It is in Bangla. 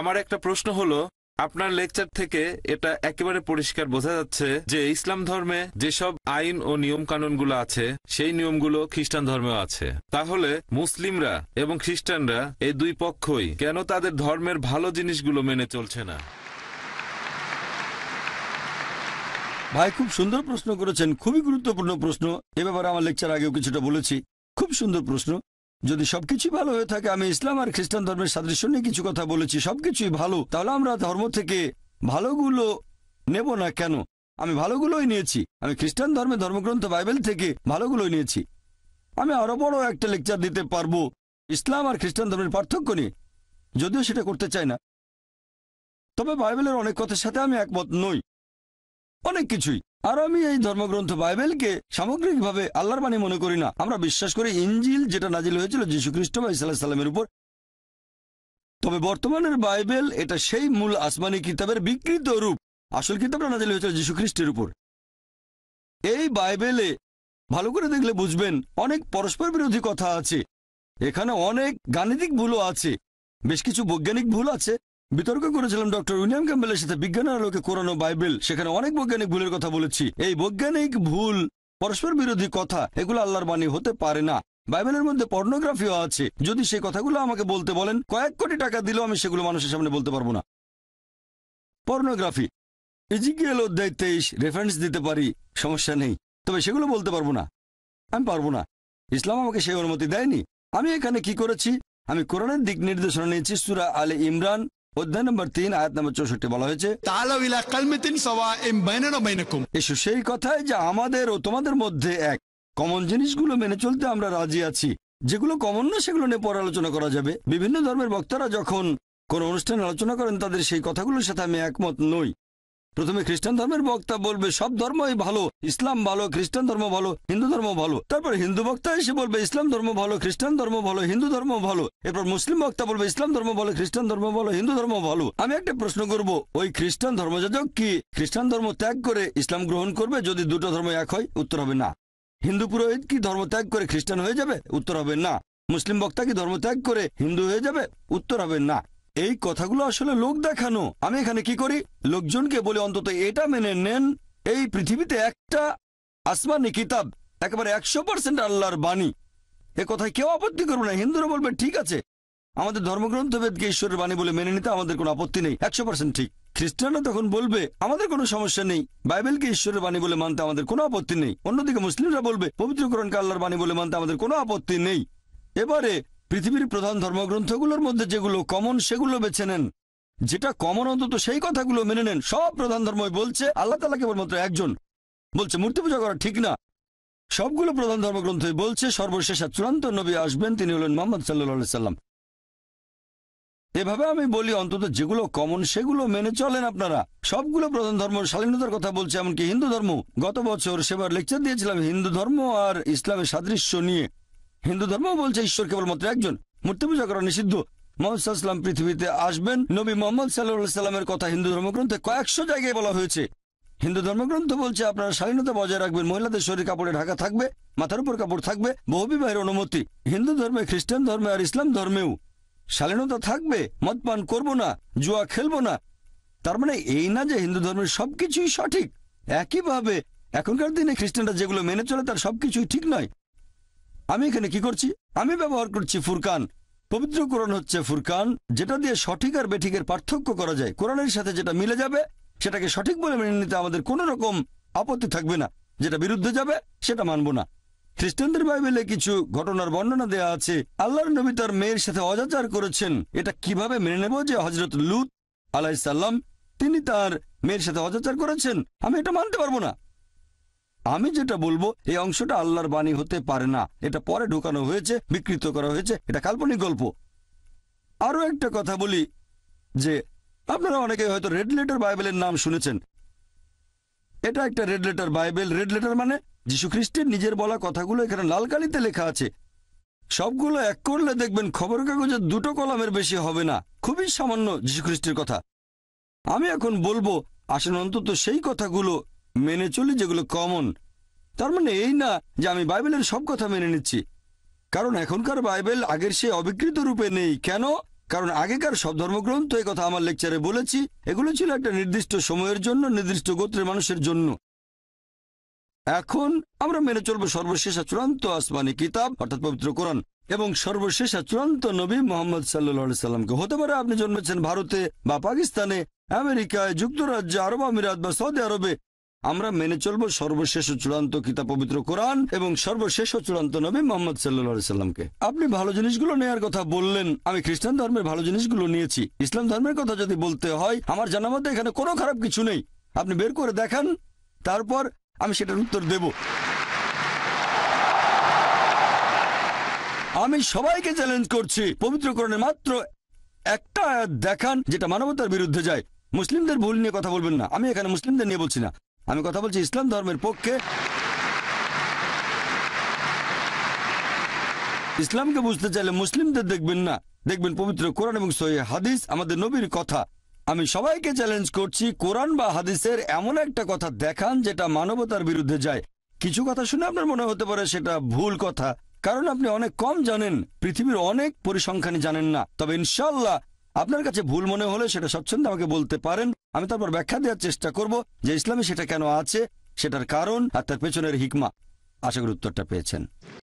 আমার একটা প্রশ্ন হলো আপনার লেকচার থেকে এটা একেবারে পরিষ্কার বোঝা যাচ্ছে যে ইসলাম ধর্মে যেসব আইন ও নিয়ম কানুনগুলো আছে সেই নিয়মগুলো খ্রিস্টান ধর্মেও আছে তাহলে মুসলিমরা এবং খ্রিস্টানরা এই দুই পক্ষই কেন তাদের ধর্মের ভালো জিনিসগুলো মেনে চলছে না ভাই খুব সুন্দর প্রশ্ন করেছেন খুবই গুরুত্বপূর্ণ প্রশ্ন এ ব্যাপারে আমার লেকচার আগেও কিছুটা বলেছি খুব সুন্দর প্রশ্ন যদি সবকিছু ভালো হয়ে থাকে আমি ইসলাম আর খ্রিস্টান ধর্মের সাদৃশ্য নিয়ে কিছু কথা বলেছি সবকিছুই ভালো তাহলে আমরা ধর্ম থেকে ভালোগুলো নেব না কেন আমি ভালোগুলোই নিয়েছি আমি খ্রিস্টান ধর্মে ধর্মগ্রন্থ বাইবেল থেকে ভালোগুলোই নিয়েছি আমি আরও বড় একটা লেকচার দিতে পারবো ইসলাম আর খ্রিস্টান ধর্মের পার্থক্য নিয়ে যদিও সেটা করতে চাই না তবে বাইবেলের অনেক কথার সাথে আমি একমত নই অনেক কিছুই আর আমি এই ধর্মগ্রন্থ বাইবেলকে সামগ্রিকভাবে আল্লাহর বাণী মনে করি না আমরা বিশ্বাস করি ইঞ্জিল যেটা নাজিল হয়েছিল যীশুখ্রিস্ট বা ইসাল্লাহ সাল্লামের উপর তবে বর্তমানের বাইবেল এটা সেই মূল আসমানি কিতাবের বিকৃত রূপ আসল কিতাবটা নাজিল হয়েছিল যীশুখ্রিস্টের উপর এই বাইবেলে ভালো করে দেখলে বুঝবেন অনেক পরস্পর বিরোধী কথা আছে এখানে অনেক গাণিতিক ভুলও আছে বেশ কিছু বৈজ্ঞানিক ভুল আছে বিতর্ক করেছিলাম ডক্টর উইলিয়াম ক্যাম্বেলের সাথে বিজ্ঞানের আলোকে কোরানো বাইবেল সেখানে অনেক বৈজ্ঞানিক ভুলের কথা বলেছি এই বৈজ্ঞানিক ভুল পরস্পর বিরোধী কথা এগুলো আল্লাহর বাণী হতে পারে না বাইবেলের মধ্যে পর্নোগ্রাফিও আছে যদি সেই কথাগুলো আমাকে বলতে বলেন কয়েক কোটি টাকা দিলেও আমি সেগুলো মানুষের সামনে বলতে পারবো না পর্নোগ্রাফি ইজিকিয়াল অধ্যায় তেইশ রেফারেন্স দিতে পারি সমস্যা নেই তবে সেগুলো বলতে পারবো না আমি পারবো না ইসলাম আমাকে সেই অনুমতি দেয়নি আমি এখানে কি করেছি আমি কোরআনের দিক নির্দেশনা নিয়েছি সুরা আলে ইমরান অধ্যায় নম্বর তিন আয়াত নম্বর চৌষট্টি বলা হয়েছে এসো সেই কথায় যে আমাদের ও তোমাদের মধ্যে এক কমন জিনিসগুলো মেনে চলতে আমরা রাজি আছি যেগুলো কমন না সেগুলো নিয়ে পরালোচনা করা যাবে বিভিন্ন ধর্মের বক্তারা যখন কোন অনুষ্ঠানে আলোচনা করেন তাদের সেই কথাগুলোর সাথে আমি একমত নই প্রথমে খ্রিস্টান ধর্মের বক্তা বলবে সব ধর্মই ভালো ইসলাম ভালো খ্রিস্টান ধর্ম ভালো হিন্দু ধর্ম ভালো তারপর হিন্দু বক্তা এসে বলবে ইসলাম ধর্ম ভালো খ্রিস্টান ধর্ম ভালো হিন্দু ধর্ম ভালো এরপর মুসলিম বক্তা বলবে ইসলাম ধর্ম ভালো খ্রিস্টান ধর্ম ভালো হিন্দু ধর্ম ভালো আমি একটা প্রশ্ন করব ওই খ্রিস্টান ধর্মযাজক কি খ্রিস্টান ধর্ম ত্যাগ করে ইসলাম গ্রহণ করবে যদি দুটো ধর্ম এক হয় উত্তর হবে না হিন্দু পুরোহিত কি ধর্ম ত্যাগ করে খ্রিস্টান হয়ে যাবে উত্তর হবে না মুসলিম বক্তা কি ধর্ম ত্যাগ করে হিন্দু হয়ে যাবে উত্তর হবে না এই কথাগুলো আসলে লোক দেখানো আমি এখানে কি করি লোকজনকে বলে অন্তত এটা মেনে নেন এই পৃথিবীতে একটা আসমানি কিতাব একেবারে একশো পার্সেন্ট আল্লাহর বাণী এ কথায় কেউ আপত্তি করবে না হিন্দুরা বলবে ঠিক আছে আমাদের ধর্মগ্রন্থ ঈশ্বরের বাণী বলে মেনে নিতে আমাদের কোনো আপত্তি নেই একশো পার্সেন্ট ঠিক খ্রিস্টানরা তখন বলবে আমাদের কোনো সমস্যা নেই বাইবেলকে ঈশ্বরের বাণী বলে মানতে আমাদের কোনো আপত্তি নেই অন্যদিকে মুসলিমরা বলবে পবিত্রকরণকে আল্লাহর বাণী বলে মানতে আমাদের কোনো আপত্তি নেই এবারে পৃথিবীর প্রধান ধর্মগ্রন্থগুলোর মধ্যে যেগুলো কমন সেগুলো বেছে নেন যেটা কমন অন্তত সেই কথাগুলো মেনে নেন সব প্রধান ধর্মই বলছে আল্লাহ তালা কেবলমাত্র একজন বলছে মূর্তি পূজা করা ঠিক না সবগুলো প্রধান ধর্মগ্রন্থই বলছে সর্বশেষ চূড়ান্ত নবী আসবেন তিনি হলেন মোহাম্মদ সাল্লা সাল্লাম এভাবে আমি বলি অন্তত যেগুলো কমন সেগুলো মেনে চলেন আপনারা সবগুলো প্রধান ধর্ম স্বাধীনতার কথা বলছে এমনকি হিন্দু ধর্ম গত বছর সেবার লেকচার দিয়েছিলাম হিন্দু ধর্ম আর ইসলামের সাদৃশ্য নিয়ে হিন্দু ধর্মও বলছে ঈশ্বর কেবলমাত্র একজন মূর্তি পূজা করা নিষিদ্ধ মোহাম্মদ পৃথিবীতে আসবেন নবী মোহাম্মদ সাল্লামের কথা হিন্দু ধর্মগ্রন্থে কয়েকশো জায়গায় বলা হয়েছে হিন্দু ধর্মগ্রন্থ বলছে আপনারা স্বাধীনতা বজায় রাখবেন মহিলাদের শরীর কাপড়ে ঢাকা থাকবে মাথার উপর কাপড় থাকবে বহুবিবাহের অনুমতি হিন্দু ধর্মে খ্রিস্টান ধর্মে আর ইসলাম ধর্মেও শালীনতা থাকবে মদপান করব না জুয়া খেলব না তার মানে এই না যে হিন্দু ধর্মের সবকিছুই সঠিক একইভাবে এখনকার দিনে খ্রিস্টানরা যেগুলো মেনে চলে তার সবকিছুই ঠিক নয় আমি এখানে কি করছি আমি ব্যবহার করছি ফুরকান পবিত্র কোরআন হচ্ছে ফুরকান যেটা দিয়ে সঠিক আর বেঠিকের পার্থক্য করা যায় কোরআনের সাথে যেটা মিলে যাবে সেটাকে সঠিক বলে মেনে নিতে আমাদের কোনো রকম আপত্তি থাকবে না যেটা বিরুদ্ধে যাবে সেটা মানব না খ্রিস্টানদের বাইবেলে কিছু ঘটনার বর্ণনা দেয়া আছে আল্লাহর নবী তার মেয়ের সাথে অজাচার করেছেন এটা কিভাবে মেনে নেব যে হজরত লুত আলাহিসাল্লাম তিনি তার মেয়ের সাথে অজাচার করেছেন আমি এটা মানতে পারবো না আমি যেটা বলবো এই অংশটা আল্লাহর বাণী হতে পারে না এটা পরে ঢুকানো হয়েছে বিকৃত করা হয়েছে এটা কাল্পনিক গল্প আরও একটা কথা বলি যে আপনারা অনেকে হয়তো রেড লেটার বাইবেলের নাম শুনেছেন এটা একটা red letter Bible red letter মানে খ্রিস্টের নিজের বলা কথাগুলো এখানে লাল কালিতে লেখা আছে সবগুলো এক করলে দেখবেন খবর কাগজের দুটো কলামের বেশি হবে না খুবই সামান্য খ্রিস্টের কথা আমি এখন বলবো আসেন অন্তত সেই কথাগুলো মেনে চলি যেগুলো কমন তার মানে এই না যে আমি বাইবেলের সব কথা মেনে নিচ্ছি কারণ এখনকার বাইবেল আগের সে অবিকৃত রূপে নেই কেন কারণ আগেকার সব ধর্মগ্রন্থ এই কথা আমার লেকচারে বলেছি এগুলো ছিল একটা নির্দিষ্ট সময়ের জন্য নির্দিষ্ট গোত্রের মানুষের জন্য এখন আমরা মেনে চলব সর্বশেষ চূড়ান্ত আসমানি কিতাব অর্থাৎ পবিত্র কোরআন এবং সর্বশেষ চূড়ান্ত নবী মোহাম্মদ সাল্লি সাল্লামকে হতে পারে আপনি জন্মেছেন ভারতে বা পাকিস্তানে আমেরিকায় যুক্তরাজ্যে আরব আমিরাত বা সৌদি আরবে আমরা মেনে চলব সর্বশেষ চূড়ান্ত কিতাব পবিত্র কোরআন এবং সর্বশেষ চূড়ান্ত নবী মোহাম্মদ সাল্লা সাল্লামকে আপনি ভালো জিনিসগুলো নেওয়ার কথা বললেন আমি খ্রিস্টান ধর্মের ভালো জিনিসগুলো নিয়েছি ইসলাম ধর্মের কথা যদি বলতে হয় আমার জানা মতে এখানে কোনো খারাপ কিছু নেই আপনি বের করে দেখান তারপর আমি সেটার উত্তর দেব আমি সবাইকে চ্যালেঞ্জ করছি পবিত্র কোরআনে মাত্র একটা দেখান যেটা মানবতার বিরুদ্ধে যায় মুসলিমদের ভুল নিয়ে কথা বলবেন না আমি এখানে মুসলিমদের নিয়ে বলছি না আমি কথা বলছি ইসলাম ধর্মের পক্ষে ইসলামকে বুঝতে চাইলে মুসলিমদের দেখবেন না দেখবেন পবিত্র কোরআন এবং সহি হাদিস আমাদের নবীর কথা আমি সবাইকে চ্যালেঞ্জ করছি কোরআন বা হাদিসের এমন একটা কথা দেখান যেটা মানবতার বিরুদ্ধে যায় কিছু কথা শুনে আপনার মনে হতে পারে সেটা ভুল কথা কারণ আপনি অনেক কম জানেন পৃথিবীর অনেক পরিসংখ্যানই জানেন না তবে ইনশাল্লাহ আপনার কাছে ভুল মনে হলে সেটা স্বচ্ছন্দে আমাকে বলতে পারেন আমি তারপর ব্যাখ্যা দেওয়ার চেষ্টা করব যে ইসলামে সেটা কেন আছে সেটার কারণ আর তার পেছনের হিকমা আশা করি উত্তরটা পেয়েছেন